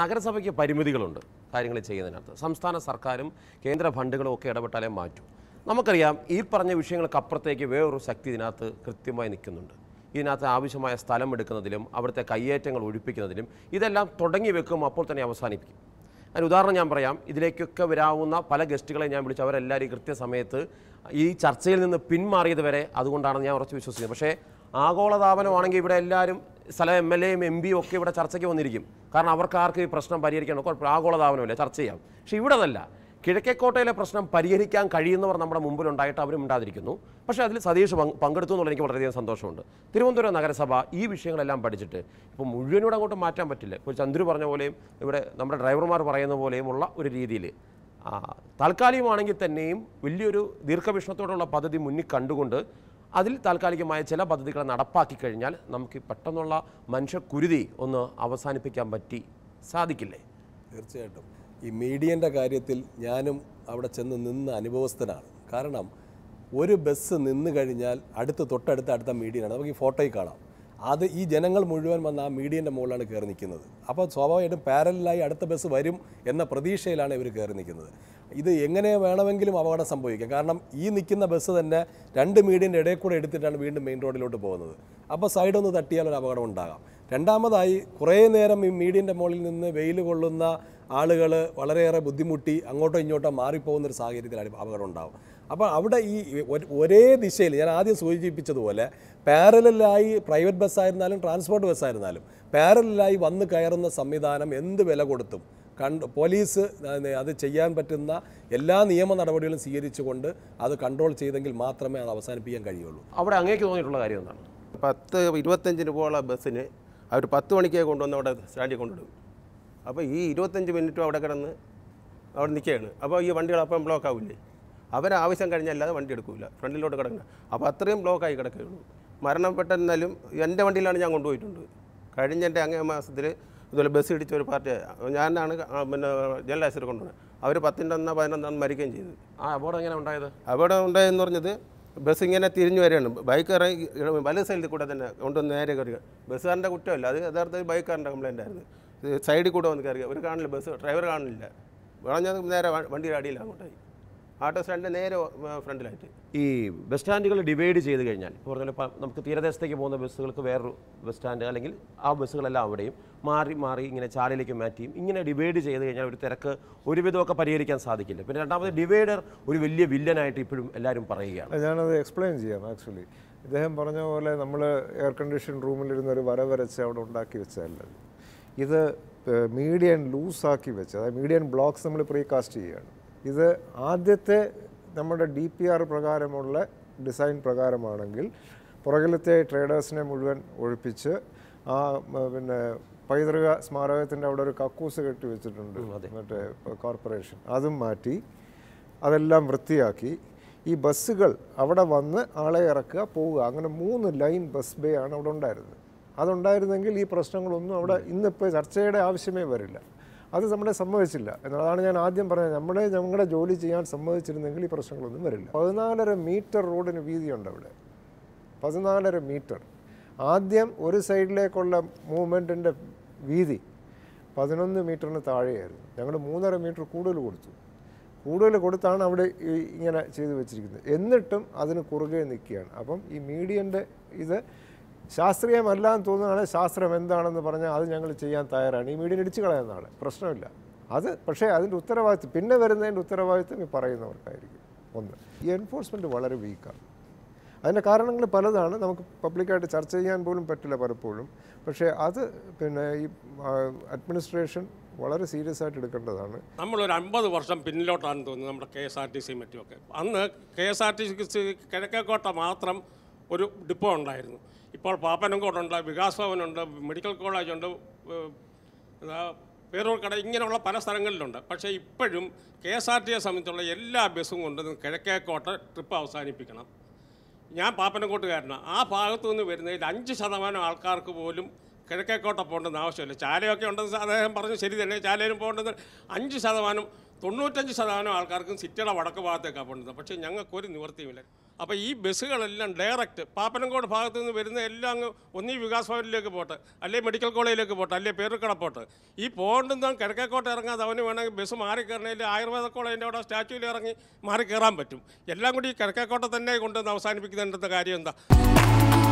നഗരസഭയ്ക്ക് പരിമിതികളുണ്ട് കാര്യങ്ങൾ ചെയ്യുന്നതിനകത്ത് സംസ്ഥാന സർക്കാരും കേന്ദ്ര ഫണ്ടുകളും ഒക്കെ ഇടപെട്ടാലേ മാറ്റും നമുക്കറിയാം ഈ പറഞ്ഞ വിഷയങ്ങൾക്കപ്പുറത്തേക്ക് വേറൊരു ശക്തി ഇതിനകത്ത് കൃത്യമായി നിൽക്കുന്നുണ്ട് ഇതിനകത്ത് ആവശ്യമായ സ്ഥലം എടുക്കുന്നതിലും അവിടുത്തെ കയ്യേറ്റങ്ങൾ ഒഴിപ്പിക്കുന്നതിലും ഇതെല്ലാം തുടങ്ങി വെക്കും അപ്പോൾ തന്നെ അവസാനിപ്പിക്കും അതിന് ഉദാഹരണം ഞാൻ പറയാം ഇതിലേക്കൊക്കെ വരാവുന്ന പല ഗസ്റ്റുകളെ ഞാൻ വിളിച്ചു അവരെല്ലാവരും കൃത്യസമയത്ത് ഈ ചർച്ചയിൽ നിന്ന് പിന്മാറിയത് വരെ അതുകൊണ്ടാണ് ഞാൻ ഉറച്ചു വിശ്വസിക്കുന്നത് പക്ഷേ ആഗോളതാപനമാണെങ്കിൽ ഇവിടെ എല്ലാവരും സ്ഥല എം എൽ എയും എം പിയും ഒക്കെ ഇവിടെ ചർച്ചയ്ക്ക് വന്നിരിക്കും കാരണം അവർക്ക് ആർക്കും ഈ പ്രശ്നം ആഗോള ആഗോളതാപനമില്ല ചർച്ച ചെയ്യാം പക്ഷേ ഇവിടെ അതല്ല കിഴക്കേക്കോട്ടയിലെ പ്രശ്നം പരിഹരിക്കാൻ കഴിയുന്നവർ നമ്മുടെ മുമ്പിലുണ്ടായിട്ട് അവരും ഉണ്ടാതിരിക്കുന്നു പക്ഷേ അതിൽ സതീഷ് പങ്കെടുത്തു എന്നുള്ള എനിക്ക് വളരെയധികം സന്തോഷമുണ്ട് തിരുവനന്തപുരം നഗരസഭ ഈ വിഷയങ്ങളെല്ലാം പഠിച്ചിട്ട് ഇപ്പോൾ മുഴുവനോട് അങ്ങോട്ട് മാറ്റാൻ പറ്റില്ല ഇപ്പോൾ ചന്ദ്രു പറഞ്ഞ പോലെയും ഇവിടെ നമ്മുടെ ഡ്രൈവർമാർ പറയുന്ന പോലെയും ഉള്ള ഒരു രീതിയിൽ താൽക്കാലികമാണെങ്കിൽ തന്നെയും വലിയൊരു ദീർഘവീക്ഷണത്തോടുള്ള പദ്ധതി മുന്നിൽ കണ്ടുകൊണ്ട് അതിൽ താൽക്കാലികമായ ചില പദ്ധതികൾ നടപ്പാക്കി കഴിഞ്ഞാൽ നമുക്ക് പെട്ടെന്നുള്ള മനുഷ്യക്കുരുതി ഒന്ന് അവസാനിപ്പിക്കാൻ പറ്റി സാധിക്കില്ലേ തീർച്ചയായിട്ടും ഈ മീഡിയൻ്റെ കാര്യത്തിൽ ഞാനും അവിടെ ചെന്ന് നിന്ന് അനുഭവസ്ഥനാണ് കാരണം ഒരു ബസ് നിന്ന് കഴിഞ്ഞാൽ അടുത്ത് തൊട്ടടുത്ത് അടുത്ത മീഡിയനാണ് നമുക്ക് ഈ ഫോട്ടോയിൽ കാണാം അത് ഈ ജനങ്ങൾ മുഴുവൻ വന്ന് ആ മീഡിയൻ്റെ മുകളിലാണ് കയറി നിൽക്കുന്നത് അപ്പോൾ സ്വാഭാവികമായിട്ടും പാരലായി അടുത്ത ബസ് വരും എന്ന പ്രതീക്ഷയിലാണ് ഇവർ കയറി നിൽക്കുന്നത് ഇത് എങ്ങനെ വേണമെങ്കിലും അപകടം സംഭവിക്കാം കാരണം ഈ നിൽക്കുന്ന ബസ് തന്നെ രണ്ട് മീഡിയൻ്റെ ഇടയിൽ കൂടെ എടുത്തിട്ടാണ് വീണ്ടും മെയിൻ റോഡിലോട്ട് പോകുന്നത് അപ്പോൾ സൈഡ് ഒന്ന് തട്ടിയാൽ ഒരു അപകടം ഉണ്ടാകാം രണ്ടാമതായി കുറേ നേരം ഈ മീഡിയൻ്റെ മുകളിൽ നിന്ന് വെയിൽ കൊള്ളുന്ന ആളുകൾ വളരെയേറെ ബുദ്ധിമുട്ടി അങ്ങോട്ടോ ഇങ്ങോട്ടോ മാറിപ്പോകുന്നൊരു സാഹചര്യത്തിലാണ് അപകടം ഉണ്ടാകും അപ്പോൾ അവിടെ ഈ ഒരേ ദിശയിൽ ഞാൻ ആദ്യം സൂചിപ്പിച്ചതുപോലെ പാരലായി പ്രൈവറ്റ് ബസ്സായിരുന്നാലും ട്രാൻസ്പോർട്ട് ബസ്സായിരുന്നാലും പാരലായി വന്ന് കയറുന്ന സംവിധാനം എന്ത് വില കൊടുത്തും കണ്ട് പോലീസ് അത് ചെയ്യാൻ പറ്റുന്ന എല്ലാ നിയമ നടപടികളും സ്വീകരിച്ചുകൊണ്ട് അത് കൺട്രോൾ ചെയ്തെങ്കിൽ മാത്രമേ അത് അവസാനിപ്പിക്കാൻ കഴിയുള്ളൂ അവിടെ അങ്ങേക്ക് തോന്നിയിട്ടുള്ള കാര്യം എന്താണ് പത്ത് ഇരുപത്തഞ്ച് രൂപയുള്ള ബസ്സിന് അവർ പത്ത് മണിക്കേ കൊണ്ടുവന്ന് അവിടെ സ്റ്റാൻഡിൽ കൊണ്ടിടും അപ്പോൾ ഈ ഇരുപത്തഞ്ച് മിനിറ്റും അവിടെ കിടന്ന് അവിടെ നിൽക്കുകയാണ് അപ്പോൾ ഈ വണ്ടികൾ അപ്പം ബ്ലോക്ക് ആവില്ലേ അവരാവശ്യം കഴിഞ്ഞല്ലാതെ വണ്ടി എടുക്കില്ല ഫ്രണ്ടിലോട്ട് കിടക്കണം അപ്പോൾ അത്രയും ബ്ലോക്കായി കിടക്കുകയുള്ളൂ മരണപ്പെട്ടെന്നാലും എൻ്റെ വണ്ടിയിലാണ് ഞാൻ കൊണ്ടുപോയിട്ടുണ്ട് കഴിഞ്ഞ എൻ്റെ അങ്ങേ മാസത്തിൽ ഇതുപോലെ ബസ് ഇടിച്ച ഒരു പാർട്ടി ഞാനാണ് പിന്നെ ജനലാശുപത്രി കൊണ്ടുപോയത് അവർ പത്തിൻ്റെന്നോ പതിനൊന്നാണ് മരിക്കുകയും ചെയ്തു ആ അപകടം എങ്ങനെ ഉണ്ടായത് അപകടം ഉണ്ടായെന്ന് പറഞ്ഞത് ബസ് ഇങ്ങനെ തിരിഞ്ഞു വരികയാണ് ബൈക്ക് ഇറങ്ങി വല സൈഡിൽ കൂടെ തന്നെ കൊണ്ടുവന്ന് നേരെ കയറുക ബസ്സുകാരൻ്റെ കുറ്റമല്ല അത് യഥാർത്ഥത്തിൽ ബൈക്കുകാരൻ്റെ കംപ്ലൈൻ്റ് ആയിരുന്നു സൈഡിൽ കൂടെ വന്ന് കയറുക ഒരു കാണില്ല ബസ് ഡ്രൈവർ കാണില്ല പറഞ്ഞാൽ നേരെ വണ്ടിയുടെ അടിയിൽ അങ്ങോട്ടായി ഓട്ടോ സ്റ്റാൻഡിൻ്റെ നേരെ ഫ്രണ്ടിലായിട്ട് ഈ ബസ് സ്റ്റാൻഡുകൾ ഡിവൈഡ് ചെയ്ത് കഴിഞ്ഞാൽ ഇപ്പോൾ പറഞ്ഞാൽ നമുക്ക് തീരദേശത്തേക്ക് പോകുന്ന ബസ്സുകൾക്ക് വേറൊരു ബസ് സ്റ്റാൻഡ് അല്ലെങ്കിൽ ആ ബസ്സുകളെല്ലാം അവിടെയും മാറി മാറി ഇങ്ങനെ ചാലിലേക്ക് മാറ്റിയും ഇങ്ങനെ ഡിവൈഡ് ചെയ്ത് കഴിഞ്ഞാൽ ഒരു തിരക്ക് ഒരുവിധമൊക്കെ പരിഹരിക്കാൻ സാധിക്കില്ല പിന്നെ രണ്ടാമത് ഡിവൈഡർ ഒരു വലിയ വില്ലനായിട്ട് ഇപ്പോഴും എല്ലാവരും പറയുകയാണ് ഞാനത് എക്സ്പ്ലെയിൻ ചെയ്യാം ആക്ച്വലി ഇദ്ദേഹം പറഞ്ഞ പോലെ നമ്മൾ എയർ കണ്ടീഷൻ റൂമിലിരുന്ന് ഒരു വര വരച്ച് അവിടെ ഉണ്ടാക്കി വെച്ചതല്ല ഇത് മീഡിയൻ ലൂസാക്കി വെച്ച് അതായത് മീഡിയൻ ബ്ലോക്സ് നമ്മൾ പ്രീകാസ്റ്റ് ചെയ്യുകയാണ് ഇത് ആദ്യത്തെ നമ്മുടെ ഡി പി ആർ പ്രകാരമുള്ള ഡിസൈൻ പ്രകാരമാണെങ്കിൽ പുറകിലത്തെ ട്രേഡേഴ്സിനെ മുഴുവൻ ഒഴിപ്പിച്ച് ആ പിന്നെ പൈതൃക സ്മാരകത്തിൻ്റെ അവിടെ ഒരു കക്കൂസ് കെട്ടി വെച്ചിട്ടുണ്ട് മറ്റേ കോർപ്പറേഷൻ അതും മാറ്റി അതെല്ലാം വൃത്തിയാക്കി ഈ ബസ്സുകൾ അവിടെ വന്ന് ആളെ ഇറക്കുക പോവുക അങ്ങനെ മൂന്ന് ലൈൻ ബസ് ബേ ആണ് അവിടെ ഉണ്ടായിരുന്നത് അതുണ്ടായിരുന്നെങ്കിൽ ഈ പ്രശ്നങ്ങളൊന്നും അവിടെ ഇന്നിപ്പോൾ ചർച്ചയുടെ ആവശ്യമേ വരില്ല അത് നമ്മളെ സമ്മതിച്ചില്ല എന്നുള്ളതാണ് ഞാൻ ആദ്യം പറഞ്ഞത് നമ്മളെ ഞങ്ങളുടെ ജോലി ചെയ്യാൻ സമ്മതിച്ചിരുന്നെങ്കിൽ ഈ പ്രശ്നങ്ങളൊന്നും വരില്ല പതിനാലര മീറ്റർ റോഡിന് വീതിയുണ്ട് അവിടെ പതിനാലര മീറ്റർ ആദ്യം ഒരു സൈഡിലേക്കുള്ള മൂവ്മെൻറ്റിൻ്റെ വീതി പതിനൊന്ന് മീറ്ററിന് താഴെയായിരുന്നു ഞങ്ങൾ മൂന്നര മീറ്റർ കൂടുതൽ കൊടുത്തു കൂടുതൽ കൊടുത്താണ് അവിടെ ഇങ്ങനെ ചെയ്തു വെച്ചിരിക്കുന്നത് എന്നിട്ടും അതിന് കുറുകെ നിൽക്കുകയാണ് അപ്പം ഈ മീഡിയൻ്റെ ഇത് ശാസ്ത്രീയമല്ല എന്ന് തോന്നുകയാണെങ്കിൽ ശാസ്ത്രം എന്താണെന്ന് പറഞ്ഞാൽ അത് ഞങ്ങൾ ചെയ്യാൻ തയ്യാറാണ് ഈ മീഡിയ ഇടിച്ചു കളയുന്നതാണ് പ്രശ്നമില്ല അത് പക്ഷേ അതിൻ്റെ ഉത്തരവാദിത്വം പിന്നെ വരുന്നതിൻ്റെ ഉത്തരവാദിത്വം ഈ പറയുന്നവർക്കായിരിക്കും ഒന്ന് ഈ എൻഫോഴ്സ്മെൻറ്റ് വളരെ വീക്കാണ് അതിൻ്റെ കാരണങ്ങൾ പലതാണ് നമുക്ക് പബ്ലിക്കായിട്ട് ചർച്ച ചെയ്യാൻ പോലും പറ്റില്ല പലപ്പോഴും പക്ഷേ അത് പിന്നെ ഈ അഡ്മിനിസ്ട്രേഷൻ വളരെ സീരിയസ് ആയിട്ട് എടുക്കേണ്ടതാണ് നമ്മളൊരു അമ്പത് വർഷം പിന്നിലോട്ടാണ് തോന്നുന്നത് നമ്മുടെ K S R T C മറ്റുമൊക്കെ അന്ന് K S R T C കിഴക്കേക്കോട്ട മാത്രം ഒരു ഡിപ്പോ ഉണ്ടായിരുന്നു ഇപ്പോൾ പാപ്പനങ്കോട്ടുണ്ട് വികാസ് ഭവനുണ്ട് മെഡിക്കൽ കോളേജുണ്ട് പേരൂർക്കട ഇങ്ങനെയുള്ള പല സ്ഥലങ്ങളിലുണ്ട് പക്ഷേ ഇപ്പോഴും കെ എസ് ആർ എ സംബന്ധിച്ചുള്ള എല്ലാ ബസ്സും കൊണ്ട് കിഴക്കേക്കോട്ട ട്രിപ്പ് അവസാനിപ്പിക്കണം ഞാൻ പാപ്പനംകോട്ടുകാരനാണ് ആ ഭാഗത്തു നിന്ന് വരുന്നതിൽ അഞ്ച് ശതമാനം ആൾക്കാർക്ക് പോലും കിഴക്കേക്കോട്ട പോകേണ്ടെന്ന് ആവശ്യമില്ല ചാലയൊക്കെ ഉണ്ടെന്ന് അദ്ദേഹം പറഞ്ഞു ശരി തന്നെ ചാലയിലും പോകേണ്ടത് അഞ്ച് ശതമാനം തൊണ്ണൂറ്റഞ്ച് ശതമാനം ആൾക്കാർക്കും സിറ്റിയുടെ വടക്ക് ഭാഗത്തേക്കാണ് പോകേണ്ടത് പക്ഷേ ഞങ്ങൾക്കൊരു നിവൃത്തിയുമില്ല അപ്പോൾ ഈ ബസ്സുകളെല്ലാം ഡയറക്റ്റ് പാപ്പനംകോട് ഭാഗത്തു നിന്ന് വരുന്ന എല്ലാം അങ്ങ് ഒന്നീ വികാസ് ഭവനിലേക്ക് പോട്ടെ അല്ലെ മെഡിക്കൽ കോളേജിലേക്ക് പോട്ടെ അല്ലെ പേരുക്കട പോട്ടെ ഈ പോകണ്ടെന്ന് കിഴക്കേക്കോട്ട് ഇറങ്ങാതെ അവന് വേണമെങ്കിൽ ബസ് മാറി കയറണമെങ്കിൽ ആയുർവേദ കോളേജിൻ്റെ അവിടെ സ്റ്റാച്യൂയിൽ ഇറങ്ങി മാറി കയറാൻ പറ്റും എല്ലാം കൂടി ഈ കിഴക്കേക്കോട്ടെ തന്നെ കൊണ്ടുവന്ന് അവസാനിപ്പിക്കുന്നതിൻ്റെ കാര്യം എന്താ